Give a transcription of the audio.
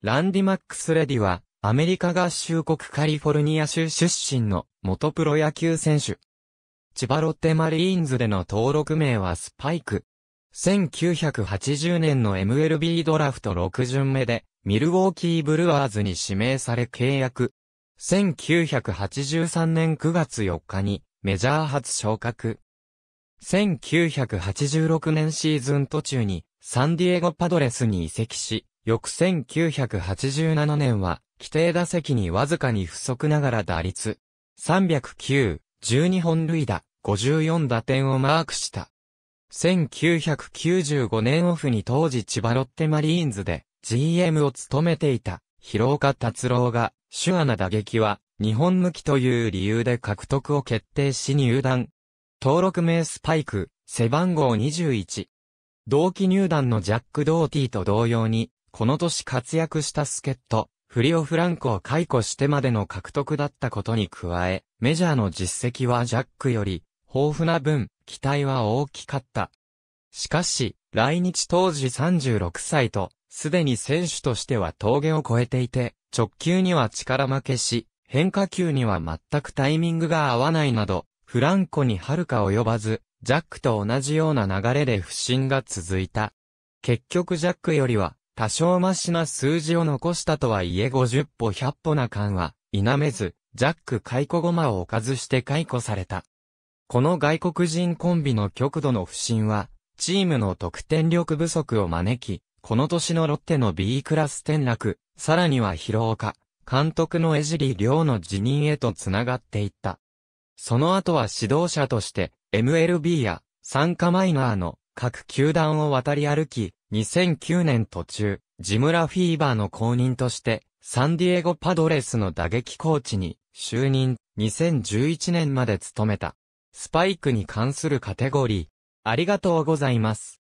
ランディ・マックス・レディは、アメリカ合衆国カリフォルニア州出身の元プロ野球選手。千葉ロッテマリーンズでの登録名はスパイク。1980年の MLB ドラフト6巡目で、ミルウォーキーブルワーズに指名され契約。1983年9月4日にメジャー初昇格。1986年シーズン途中にサンディエゴパドレスに移籍し、翌1987年は、規定打席にわずかに不足ながら打率。309、12本塁打、54打点をマークした。1995年オフに当時千葉ロッテマリーンズで GM を務めていた広岡達郎が手話な打撃は日本向きという理由で獲得を決定し入団。登録名スパイク、背番号21。同期入団のジャック・ドーティーと同様にこの年活躍した助っ人、フリオ・フランコを解雇してまでの獲得だったことに加え、メジャーの実績はジャックより豊富な分、期待は大きかった。しかし、来日当時36歳と、すでに選手としては峠を越えていて、直球には力負けし、変化球には全くタイミングが合わないなど、フランコに遥か及ばず、ジャックと同じような流れで不振が続いた。結局ジャックよりは、多少マシな数字を残したとはいえ50歩100歩な感は、否めず、ジャック解雇ごまをおかずして解雇された。この外国人コンビの極度の不振は、チームの得点力不足を招き、この年のロッテの B クラス転落、さらには疲労監督の江尻亮の辞任へとつながっていった。その後は指導者として、MLB や、参加マイナーの各球団を渡り歩き、2009年途中、ジムラフィーバーの公認として、サンディエゴパドレスの打撃コーチに就任、2011年まで務めた。スパイクに関するカテゴリー。ありがとうございます。